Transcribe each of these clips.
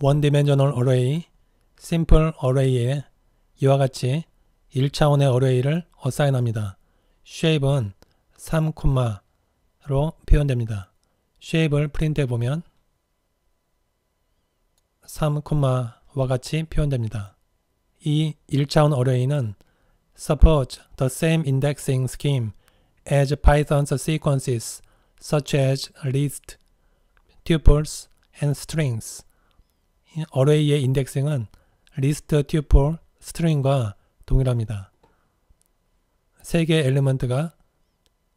원디멘셔널 어레이, 심플 어레이에 이와 같이 1차원의 어레이를 어사인합니다. shape은 3, 로 표현됩니다. shape을 프린트해 보면 3와 같이 표현됩니다. 이 1차원 어레이는 supports the same indexing scheme as Python's sequences such as list, tuples, and strings. 어레이의 인덱싱은 리스트 튜폴 스트링과 동일합니다. 세 개의 엘리먼트가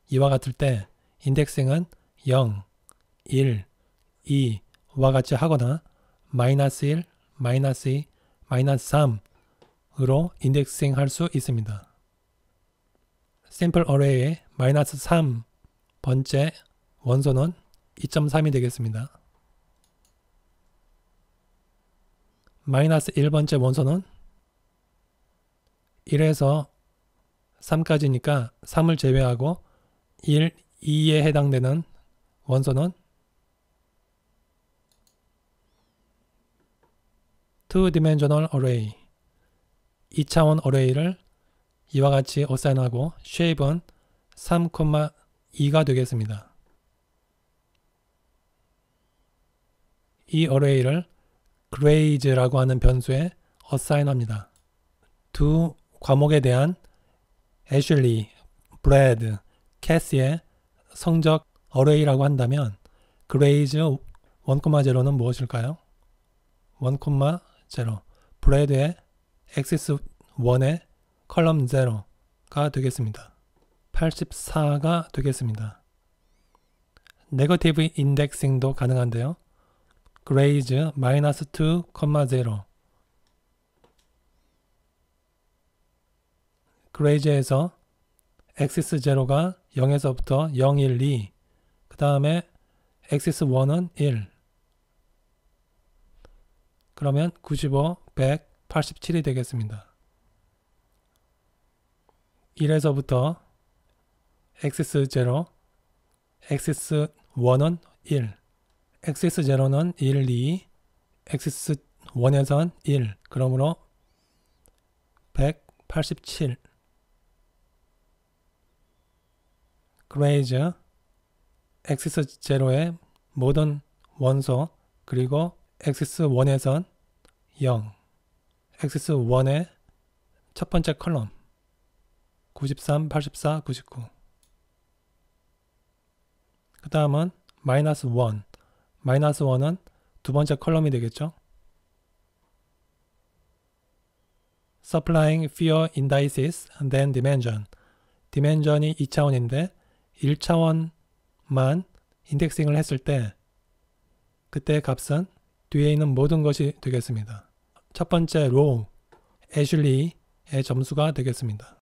이와 같을 때 인덱싱은 0, 1, 2와 같이 하거나 마이너스 1, 마이너스 2, 마이너스 3으로 인덱싱 할수 있습니다. 샘플 어레이의 마이너스 3번째 원소는 2.3이 되겠습니다. 마이너스 1번째 원소는 1에서 3까지니까 3을 제외하고 1, 2에 해당되는 원소는 2 w o d i m e n s i o n a l array, 2차원 어레이를 이와 같이 어사인하고 shape은 3,2가 되겠습니다. 이 어레이를 grade라고 하는 변수에 어사인합니다. 두 과목에 대한 Ashley, Brad, c a s s 의 성적 array라고 한다면 grades 1,0는 무엇일까요? 1,0 브레드의 axis 1의 컬럼 0가 되겠습니다. 84가 되겠습니다. 네거티브 인덱싱도 가능한데요. grade 마이너스 2,0 그레이즈에서 x0가 0에서부터 0, 1, 2, 그 다음에 x1은 1. 그러면 95, 1 87이 되겠습니다. 1에서부터 x0, x1은 1. xx0는 1, 2, xx1에선 1, 그러므로 187 그레이즈 xx0의 모든 원소 그리고 xx1에선 0 xx1의 첫 번째 컬럼 93, 84, 99그 다음은 마이너스 1 마이너스 1은 두 번째 컬럼이 되겠죠. Supplying fear indices and then dimension. dimension이 2차원인데 1차원만 인덱싱을 했을 때 그때 값은 뒤에 있는 모든 것이 되겠습니다. 첫 번째 r o 애슐리의 점수가 되겠습니다.